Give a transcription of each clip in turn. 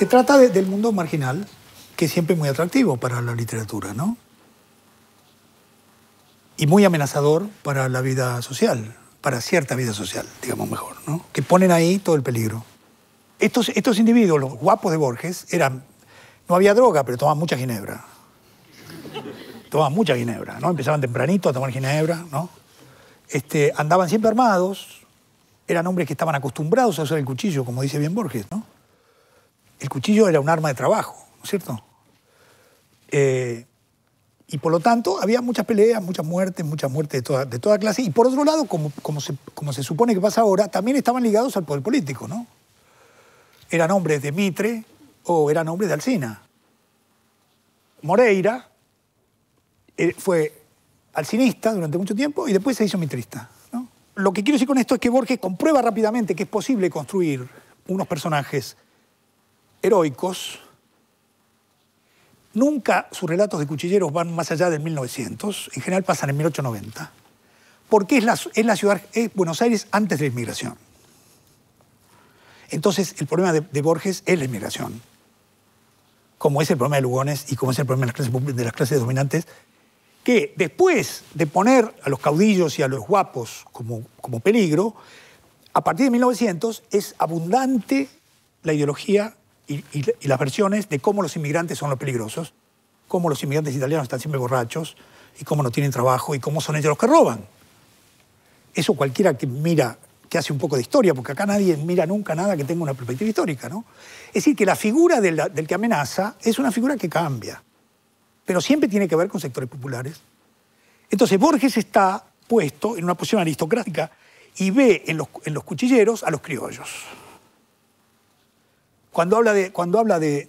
Se trata del mundo marginal, que es siempre muy atractivo para la literatura, ¿no? Y muy amenazador para la vida social, para cierta vida social, digamos mejor, ¿no? Que ponen ahí todo el peligro. Estos, estos individuos, los guapos de Borges, eran. No había droga, pero tomaban mucha ginebra. Tomaban mucha ginebra, ¿no? Empezaban tempranito a tomar ginebra, ¿no? Este, andaban siempre armados, eran hombres que estaban acostumbrados a usar el cuchillo, como dice bien Borges, ¿no? el cuchillo era un arma de trabajo, ¿no es cierto? Eh, y por lo tanto, había muchas peleas, muchas muertes, muchas muertes de toda, de toda clase. Y por otro lado, como, como, se, como se supone que pasa ahora, también estaban ligados al poder político, ¿no? Eran hombres de Mitre o eran hombres de Alcina. Moreira eh, fue alcinista durante mucho tiempo y después se hizo mitrista. Lo que quiero decir con esto es que Borges comprueba rápidamente que es posible construir unos personajes heroicos. Nunca sus relatos de cuchilleros van más allá del 1900, en general pasan en 1890, porque es la, es la ciudad, es Buenos Aires antes de la inmigración. Entonces el problema de, Borges es la inmigración, como es el problema de Lugones y como es el problema de las clases, dominantes, que después de poner a los caudillos y a los guapos como, como peligro, a partir de 1900 es abundante la ideología y, las versiones de cómo los inmigrantes son los peligrosos, cómo los inmigrantes italianos están siempre borrachos y cómo no tienen trabajo y cómo son ellos los que roban. Eso cualquiera que mira, que hace un poco de historia, porque acá nadie mira nunca nada que tenga una perspectiva histórica, ¿no? Es decir, que la figura del que amenaza es una figura que cambia, pero siempre tiene que ver con sectores populares. Entonces Borges está puesto en una posición aristocrática y ve en en los cuchilleros a los criollos. Cuando habla, de, cuando habla de,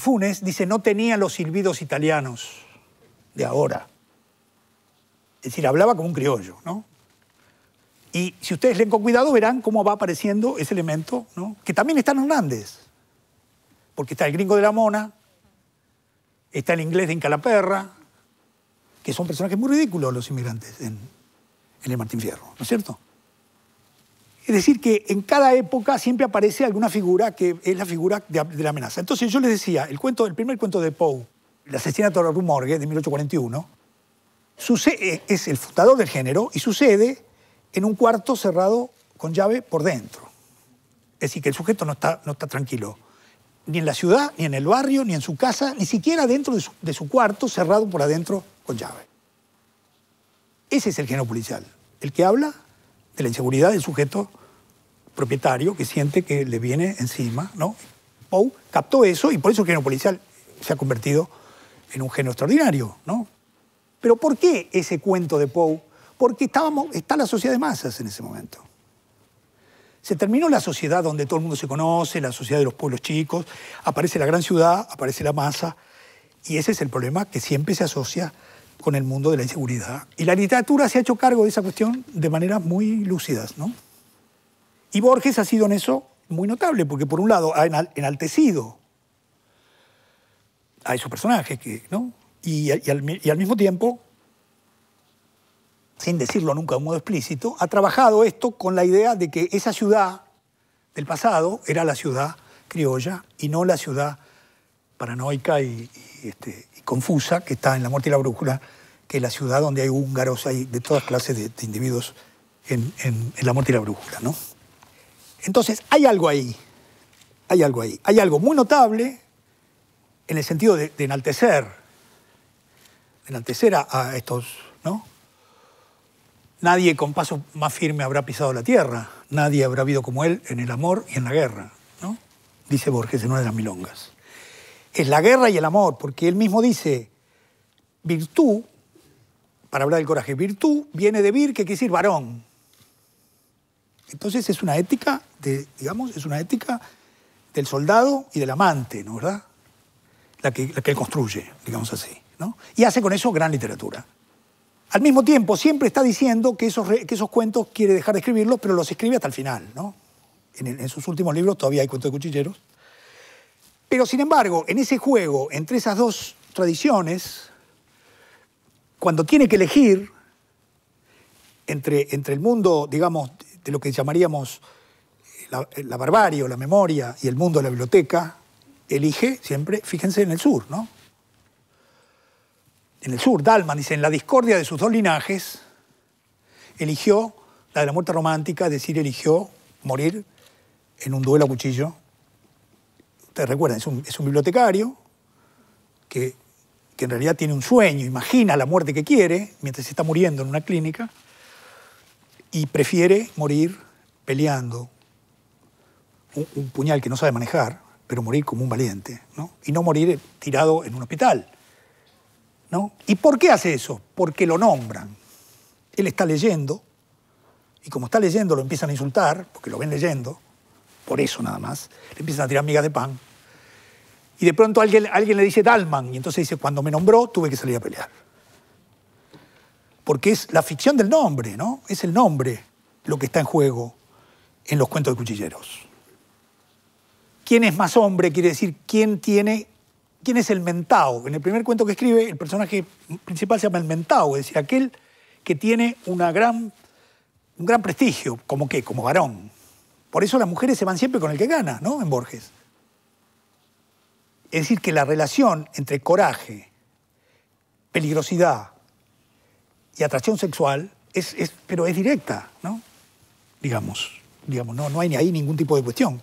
Funes, dice, no tenía los silbidos italianos de ahora. Es decir, hablaba como un criollo, ¿no? Y si ustedes leen con cuidado, verán cómo va apareciendo ese elemento, ¿no? Que también está en Hernández, porque está el gringo de la mona, está el inglés de Incalaperra, que son personajes muy ridículos los inmigrantes en, en el Martín Fierro, ¿no es cierto? Es decir, que en cada época siempre aparece alguna figura que es la figura de, la amenaza. Entonces yo les decía, el, cuento, primer cuento de Poe, El asesinato de la Rue Morgue, de 1841, eh, es el fundador del género y sucede en un cuarto cerrado con llave por dentro. Es decir, que el sujeto no está, no está tranquilo, ni en la ciudad, ni en el barrio, ni en su casa, ni siquiera dentro de su cuarto cerrado por adentro con llave. Ese es el género policial, el que habla de la inseguridad del sujeto propietario que siente que le viene encima, ¿no? Poe captó eso y por eso el género policial se ha convertido en un género extraordinario, ¿no? Pero ¿por qué ese cuento de Poe? Porque estábamos, está la sociedad de masas en ese momento. Se terminó la sociedad donde todo el mundo se conoce, la sociedad de los pueblos chicos, aparece la gran ciudad, aparece la masa, y ese es el problema que siempre se asocia con el mundo de la inseguridad. Y la literatura se ha hecho cargo de esa cuestión de maneras muy lúcidas, ¿no? Y Borges ha sido en eso muy notable, porque por un lado ha enaltecido a esos personajes, ¿no? Y, al, mismo tiempo, sin decirlo nunca de un modo explícito, ha trabajado esto con la idea de que esa ciudad del pasado era la ciudad criolla y no la ciudad paranoica y, y, este, confusa que está en La muerte y la brújula, que es la ciudad donde hay húngaros, hay de todas clases de, individuos en, La muerte y la brújula. ¿no? Entonces, hay algo ahí, hay algo ahí, hay algo muy notable en el sentido de, enaltecer, enaltecer a, estos, ¿no? Nadie con paso más firme habrá pisado la tierra, nadie habrá vivido como él en el amor y en la guerra, ¿no? dice Borges en una de las milongas es la guerra y el amor, porque él mismo dice, virtud, para hablar del coraje, virtud viene de vir, que quiere decir varón. Entonces es una ética, de, digamos, es una ética del soldado y del amante, ¿no verdad? La que, la que él construye, digamos así. ¿no? Y hace con eso gran literatura. Al mismo tiempo, siempre está diciendo que esos, que esos cuentos quiere dejar de escribirlos, pero los escribe hasta el final, ¿no? en sus últimos libros todavía hay cuentos de cuchilleros. Pero sin embargo, en ese juego, entre esas dos tradiciones, cuando tiene que elegir entre, entre el mundo, digamos, de lo que llamaríamos la, la barbarie o la memoria y el mundo de la biblioteca, elige siempre, fíjense, en el sur, ¿no? En el sur, Dalman dice, en la discordia de sus dos linajes, eligió la de la muerte romántica, es decir, eligió morir en un duelo a cuchillo te recuerdan, es un, bibliotecario que, en realidad tiene un sueño, imagina la muerte que quiere mientras se está muriendo en una clínica y prefiere morir peleando un, puñal que no sabe manejar, pero morir como un valiente, ¿no? Y no morir tirado en un hospital, ¿no? ¿Y por qué hace eso? Porque lo nombran. Él está leyendo y como está leyendo lo empiezan a insultar, porque lo ven leyendo, por eso nada más, le empiezan a tirar migas de pan. Y de pronto alguien, alguien le dice Dalman, y entonces dice, cuando me nombró tuve que salir a pelear. Porque es la ficción del nombre, ¿no? Es el nombre lo que está en juego en los cuentos de cuchilleros. ¿Quién es más hombre? Quiere decir, ¿quién tiene quién es el mentado? En el primer cuento que escribe, el personaje principal se llama el mentao, es decir, aquel que tiene una gran, un gran prestigio, como qué, como varón. Por eso las mujeres se van siempre con el que gana, ¿no? En Borges. Es decir, que la relación entre coraje, peligrosidad y atracción sexual es, pero es directa, ¿no? Digamos, digamos no, no hay ni ahí ningún tipo de cuestión.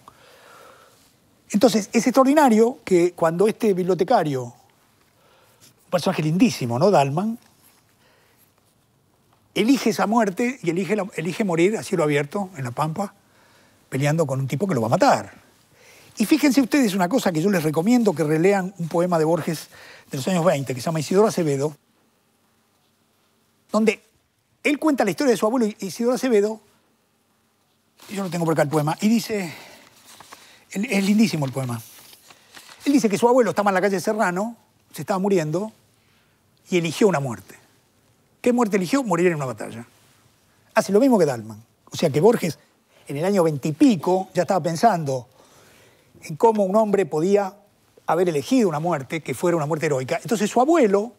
Entonces, es extraordinario que cuando este bibliotecario, un personaje lindísimo, ¿no? Dalman, elige esa muerte y elige, elige morir a cielo abierto en la pampa, peleando con un tipo que lo va a matar. Y fíjense ustedes una cosa que yo les recomiendo que relean un poema de Borges de los años 20 que se llama Isidoro Acevedo, donde él cuenta la historia de su abuelo Isidoro Acevedo, y yo no tengo por acá el poema, y dice, es lindísimo el poema, él dice que su abuelo estaba en la calle Serrano, se estaba muriendo, y eligió una muerte. ¿Qué muerte eligió? Morir en una batalla. Hace lo mismo que Dalman. O sea que Borges en el año veintipico, ya estaba pensando en cómo un hombre podía haber elegido una muerte que fuera una muerte heroica. Entonces su abuelo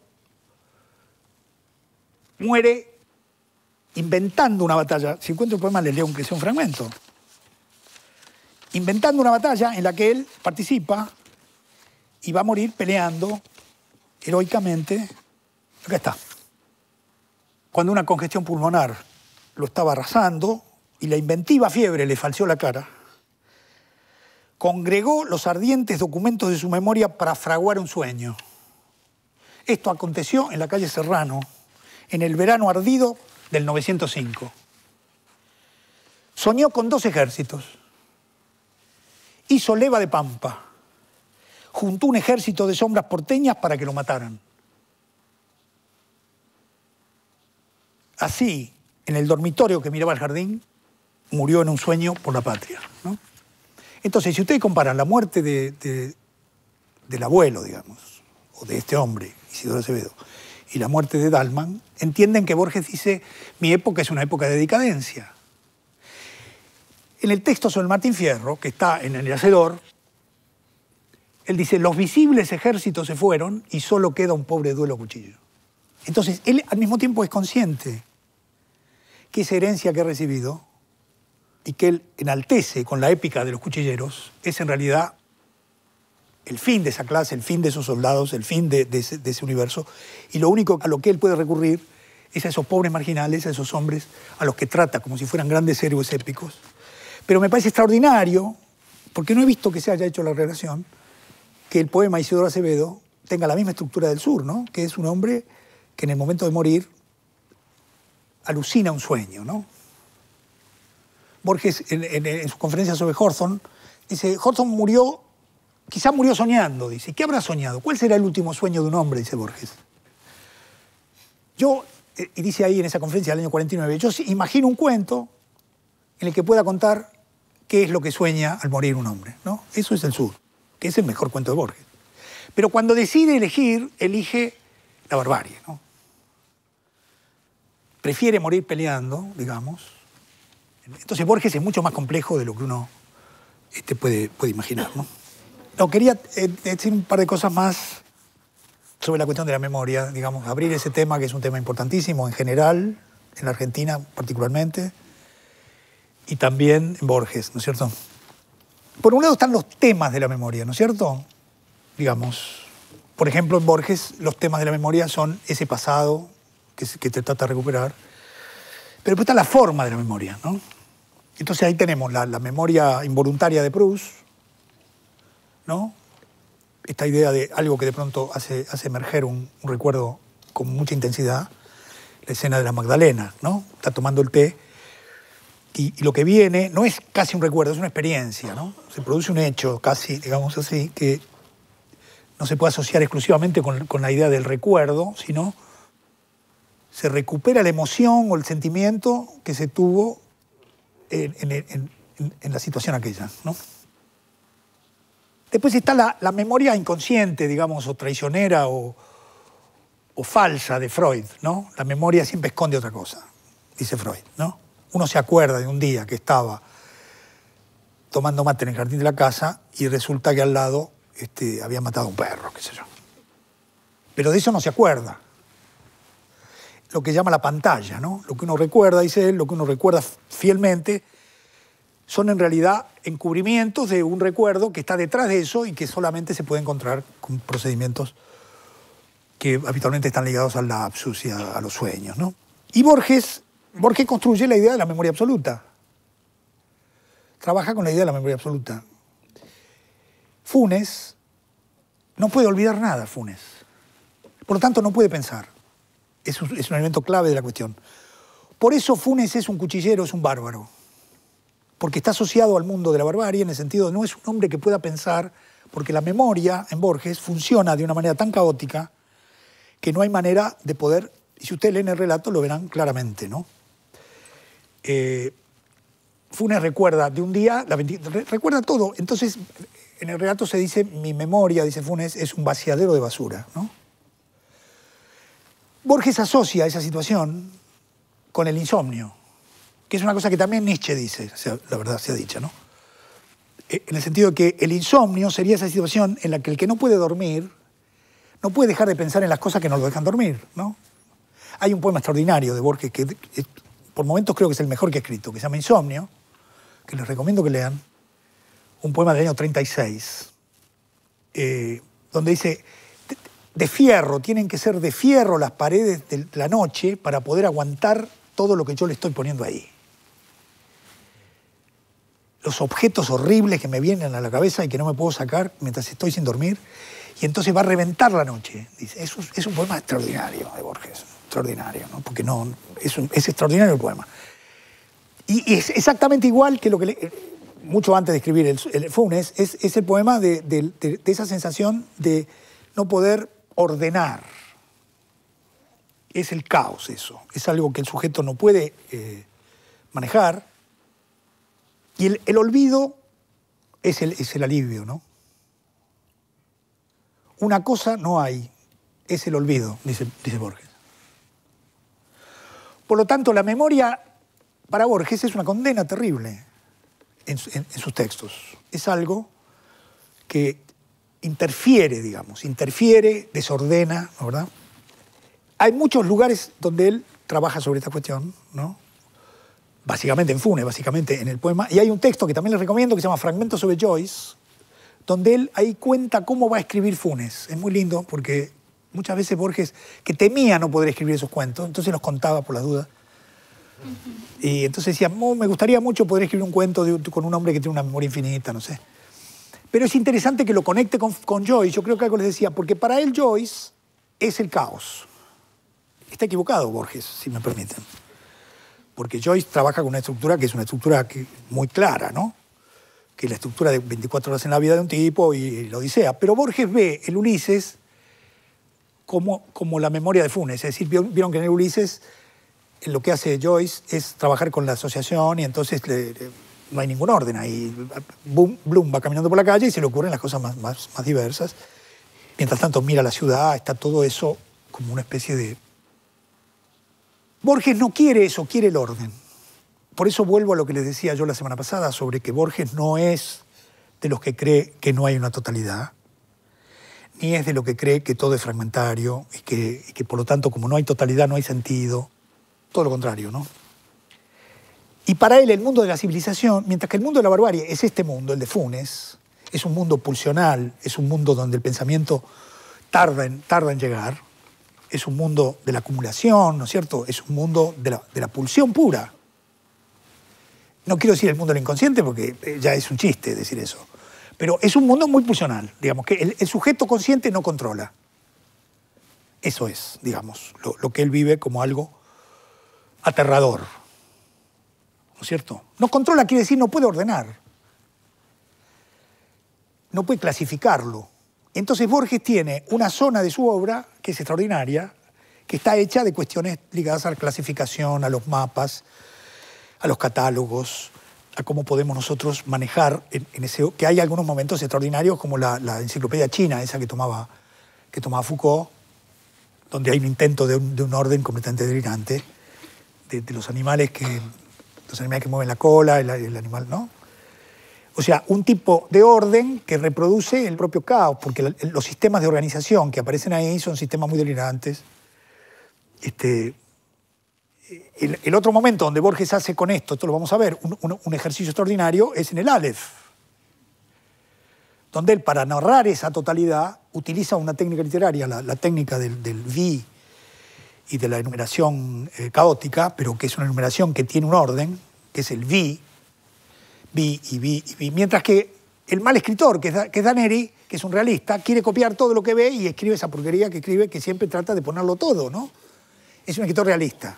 muere inventando una batalla. Si encuentro el poema, le leo sea un fragmento. Inventando una batalla en la que él participa y va a morir peleando heroicamente. Acá está. Cuando una congestión pulmonar lo estaba arrasando, y la inventiva fiebre le falseó la cara, congregó los ardientes documentos de su memoria para fraguar un sueño. Esto aconteció en la calle Serrano, en el verano ardido del 905. Soñó con dos ejércitos. Hizo leva de pampa. Juntó un ejército de sombras porteñas para que lo mataran. Así, en el dormitorio que miraba el jardín, murió en un sueño por la patria. Entonces, si ustedes comparan la muerte del abuelo, digamos, o de este hombre, Isidoro Acevedo, y la muerte de Dalman, entienden que Borges dice, mi época es una época de decadencia. En el texto sobre Martín Fierro, que está en el hacedor, él dice, los visibles ejércitos se fueron y solo queda un pobre duelo cuchillo. Entonces, él al mismo tiempo es consciente que esa herencia que ha recibido y que él enaltece con la épica de los cuchilleros, es en realidad el fin de esa clase, el fin de esos soldados, el fin de, ese, universo. Y lo único a lo que él puede recurrir es a esos pobres marginales, a esos hombres a los que trata como si fueran grandes héroes épicos. Pero me parece extraordinario, porque no he visto que se haya hecho la relación, que el poema Isidoro Acevedo tenga la misma estructura del sur, que es un hombre que en el momento de morir alucina un sueño, ¿no? Borges en, su conferencia sobre Hawthorne, dice, Hawthorne murió, quizá murió soñando, dice, ¿qué habrá soñado? ¿Cuál será el último sueño de un hombre? Dice Borges. Yo, eh, y dice ahí en esa conferencia del año 49, yo imagino un cuento en el que pueda contar qué es lo que sueña al morir un hombre. ¿no? Eso es el sur, que es el mejor cuento de Borges. Pero cuando decide elegir, elige la barbarie. ¿no? Prefiere morir peleando, digamos, entonces Borges es mucho más complejo de lo que uno este, puede, puede imaginar. ¿no? quería eh, decir un par de cosas más sobre la cuestión de la memoria, digamos, abrir ese tema que es un tema importantísimo en general, en la Argentina particularmente, y también en Borges, ¿no es cierto? Por un lado están los temas de la memoria, ¿no es cierto? Digamos, por ejemplo, en Borges los temas de la memoria son ese pasado que, que te trata de recuperar, pero pues está la forma de la memoria, ¿no? Entonces ahí tenemos la, memoria involuntaria de Proust, ¿no? Esta idea de algo que de pronto hace, hace emerger un, recuerdo con mucha intensidad, la escena de la Magdalena, ¿no? Está tomando el té y, lo que viene no es casi un recuerdo, es una experiencia, ¿no? Se produce un hecho casi, digamos así, que no se puede asociar exclusivamente con, con la idea del recuerdo, sino se recupera la emoción o el sentimiento que se tuvo en, la situación aquella. ¿no? Después está la, memoria inconsciente, digamos, o traicionera o, falsa de Freud. ¿no? La memoria siempre esconde otra cosa, dice Freud. ¿no? Uno se acuerda de un día que estaba tomando mate en el jardín de la casa y resulta que al lado este, había matado a un perro, qué sé yo. Pero de eso no se acuerda lo que llama la pantalla, ¿no? Lo que uno recuerda, dice él, lo que uno recuerda fielmente, son en realidad encubrimientos de un recuerdo que está detrás de eso y que solamente se puede encontrar con procedimientos que habitualmente están ligados al lapsus y a, a los sueños, ¿no? Y Borges, Borges construye la idea de la memoria absoluta. Trabaja con la idea de la memoria absoluta. Funes no puede olvidar nada, Funes. Por lo tanto, no puede pensar es un, elemento clave de la cuestión. Por eso Funes es un cuchillero, es un bárbaro. Porque está asociado al mundo de la barbarie en el sentido de no es un hombre que pueda pensar, porque la memoria en Borges funciona de una manera tan caótica que no hay manera de poder, y si ustedes leen el relato lo verán claramente, ¿no? Eh, Funes recuerda de un día, recuerda todo, entonces en el relato se dice, mi memoria, dice Funes, es un vaciadero de basura, ¿no? Borges asocia esa situación con el insomnio, que es una cosa que también Nietzsche dice, la verdad sea dicha, ¿no? Eh, en el sentido de que el insomnio sería esa situación en la que el que no puede dormir no puede dejar de pensar en las cosas que no lo dejan dormir, ¿no? Hay un poema extraordinario de Borges que por momentos creo que es el mejor que ha escrito, que se llama Insomnio, que les recomiendo que lean, un poema del año 36, eh, donde dice, de fierro, tienen que ser de fierro las paredes de la noche para poder aguantar todo lo que yo le estoy poniendo ahí. Los objetos horribles que me vienen a la cabeza y que no me puedo sacar mientras estoy sin dormir, y entonces va a reventar la noche. es, un, poema extraordinario de Borges, extraordinario, ¿no? porque no, es, extraordinario el poema. Y, es exactamente igual que lo que le, mucho antes de escribir el, el Funes, es, el poema de esa sensación de no poder ordenar. Es el caos eso, es algo que el sujeto no puede eh, manejar. Y el, olvido es el, el alivio, ¿no? Una cosa no hay, es el olvido, dice, dice Borges. Por lo tanto, la memoria para Borges es una condena terrible en sus textos. Es algo que interfiere, digamos, interfiere, desordena, ¿no, ¿verdad? Hay muchos lugares donde él trabaja sobre esta cuestión, ¿no? Básicamente en Funes, básicamente en el poema. Y hay un texto que también les recomiendo que se llama Fragmentos sobre Joyce, donde él ahí cuenta cómo va a escribir Funes. Es muy lindo porque muchas veces Borges, que temía no poder escribir esos cuentos, entonces los contaba por la duda. Y entonces decía, me gustaría mucho poder escribir un cuento con un hombre que tiene una memoria infinita, no sé. Pero es interesante que lo conecte con, con Joyce, yo creo que algo les decía, porque para él Joyce es el caos. Está equivocado Borges, si me permiten. Porque Joyce trabaja con una estructura que es una estructura muy clara, ¿no? Que es la estructura de 24 horas en la vida de un tipo y, lo odisea. Pero Borges ve el Ulises como, como la memoria de Funes. Es decir, vieron, que en el Ulises lo que hace Joyce es trabajar con la asociación y entonces le no hay ningún orden ahí. Bloom va caminando por la calle y se le ocurren las cosas más, diversas. Mientras tanto mira la ciudad, está todo eso como una especie de... Borges no quiere eso, quiere el orden. Por eso vuelvo a lo que les decía yo la semana pasada sobre que Borges no es de los que cree que no hay una totalidad, ni es de los que cree que todo es fragmentario y que por lo tanto como no hay totalidad no hay sentido. Todo lo contrario, ¿no? Y para él el mundo de la civilización, mientras que el mundo de la barbarie es este mundo, el de Funes, es un mundo pulsional, es un mundo donde el pensamiento tarda en, tarda en llegar, es un mundo de la acumulación, ¿no es cierto? Es un mundo de la, pulsión pura. No quiero decir el mundo del inconsciente porque eh, ya es un chiste decir eso. Pero es un mundo muy pulsional, digamos, que el, sujeto consciente no controla. Eso es, digamos, lo que él vive como algo aterrador. ¿no cierto? No controla quiere decir no puede ordenar, no puede clasificarlo. Entonces Borges tiene una zona de su obra que es extraordinaria, que está hecha de cuestiones ligadas a la clasificación, a los mapas, a los catálogos, a cómo podemos nosotros manejar en, que hay algunos momentos extraordinarios como la, enciclopedia china, esa que tomaba, que tomaba Foucault, donde hay un intento de un, orden completamente delirante de los animales que los animales que mueven la cola, el, animal, ¿no? O sea, un tipo de orden que reproduce el propio caos, porque los sistemas de organización que aparecen ahí son sistemas muy delirantes. Este, el, otro momento donde Borges hace con esto, esto lo vamos a ver, un, ejercicio extraordinario, es en el Aleph, donde él, para narrar esa totalidad, utiliza una técnica literaria, la, técnica del, del vi y de la enumeración eh, caótica, pero que es una enumeración que tiene un orden, que es el vi, vi y vi y vi. Mientras que el mal escritor, que es, que es Daneri, que es un realista, quiere copiar todo lo que ve y escribe esa porquería que escribe, que siempre trata de ponerlo todo, ¿no? Es un escritor realista,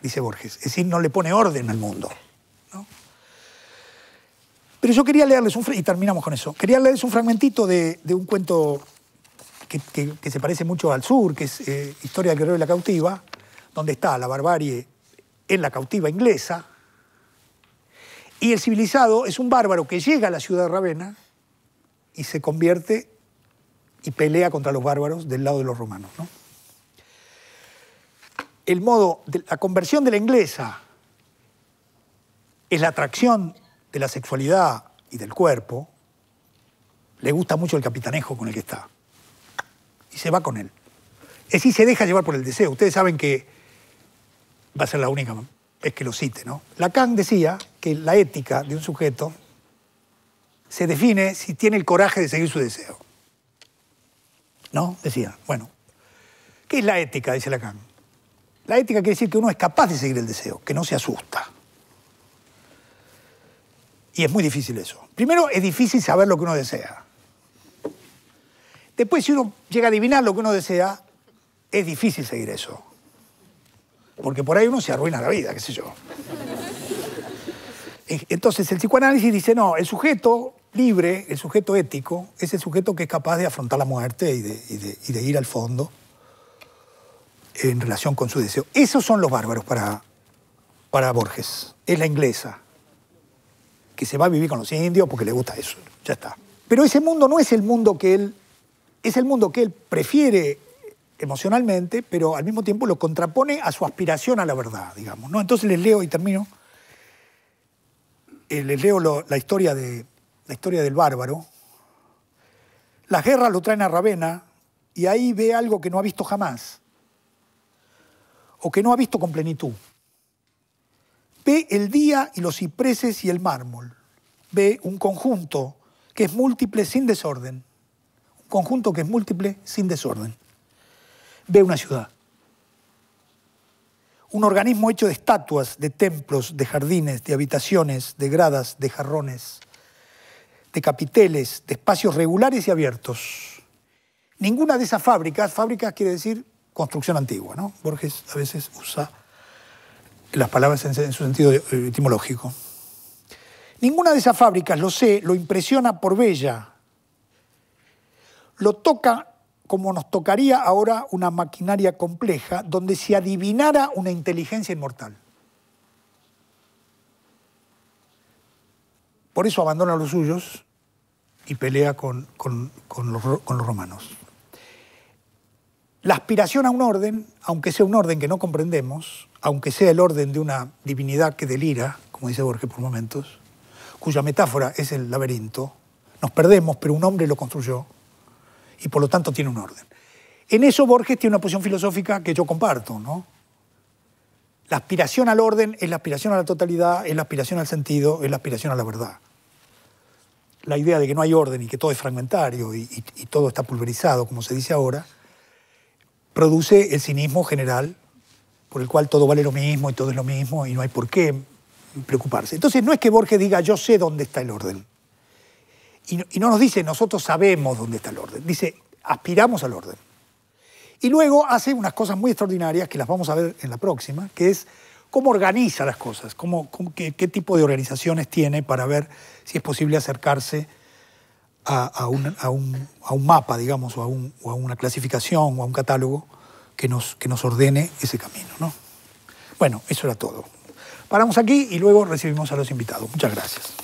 dice Borges. Es decir, no le pone orden al mundo. ¿no? Pero yo quería leerles un... y terminamos con eso. Quería leerles un fragmentito de, de un cuento que, se parece mucho al sur, que es eh, Historia del Guerrero y la Cautiva, donde está la barbarie en la cautiva inglesa, y el civilizado es un bárbaro que llega a la ciudad de Ravenna y se convierte y pelea contra los bárbaros del lado de los romanos. El modo, de la conversión de la inglesa es la atracción de la sexualidad y del cuerpo. Le gusta mucho el capitanejo con el que está y se va con él. Es decir, se deja llevar por el deseo. Ustedes saben que va a ser la única es que lo cite, ¿no? Lacan decía que la ética de un sujeto se define si tiene el coraje de seguir su deseo. ¿No? Decía, bueno, ¿qué es la ética? Dice Lacan. La ética quiere decir que uno es capaz de seguir el deseo, que no se asusta. Y es muy difícil eso. Primero, es difícil saber lo que uno desea. Después, si uno llega a adivinar lo que uno desea, es difícil seguir eso. Porque por ahí uno se arruina la vida, qué sé yo. Entonces, el psicoanálisis dice, no, el sujeto libre, el sujeto ético, es el sujeto que es capaz de afrontar la muerte y de, ir al fondo en relación con su deseo. Esos son los bárbaros para, para Borges. Es la inglesa, que se va a vivir con los indios porque le gusta eso. Ya está. Pero ese mundo no es el mundo que él es el mundo que él prefiere emocionalmente, pero al mismo tiempo lo contrapone a su aspiración a la verdad, digamos. ¿no? Entonces les leo y termino. Eh, les leo la, historia de, la historia del bárbaro. Las guerras lo traen a Ravenna y ahí ve algo que no ha visto jamás, o que no ha visto con plenitud. Ve el día y los cipreses y el mármol. Ve un conjunto que es múltiple sin desorden conjunto que es múltiple sin desorden. Ve una ciudad. Un organismo hecho de estatuas, de templos, de jardines, de habitaciones, de gradas, de jarrones, de capiteles, de espacios regulares y abiertos. Ninguna de esas fábricas, fábricas quiere decir construcción antigua, ¿no? Borges a veces usa las palabras en, su sentido etimológico. Ninguna de esas fábricas, lo sé, lo impresiona por bella, lo toca como nos tocaría ahora una maquinaria compleja donde se adivinara una inteligencia inmortal. Por eso abandona a los suyos y pelea con, los, con, los, romanos. La aspiración a un orden, aunque sea un orden que no comprendemos, aunque sea el orden de una divinidad que delira, como dice Borges por momentos, cuya metáfora es el laberinto, nos perdemos, pero un hombre lo construyó, y por lo tanto tiene un orden. En eso Borges tiene una posición filosófica que yo comparto, ¿no? La aspiración al orden es la aspiración a la totalidad, es la aspiración al sentido, es la aspiración a la verdad. La idea de que no hay orden y que todo es fragmentario y, y todo está pulverizado, como se dice ahora, produce el cinismo general por el cual todo vale lo mismo y todo es lo mismo y no hay por qué preocuparse. Entonces no es que Borges diga yo sé dónde está el orden. Y no, nos dice, nosotros sabemos dónde está el orden. Dice, aspiramos al orden. Y luego hace unas cosas muy extraordinarias que las vamos a ver en la próxima, que es cómo organiza las cosas, cómo, qué, tipo de organizaciones tiene para ver si es posible acercarse a, un, mapa, digamos, o, a, una clasificación o a un catálogo que nos, que nos ordene ese camino. Bueno, eso era todo. Paramos aquí y luego recibimos a los invitados. Muchas gracias.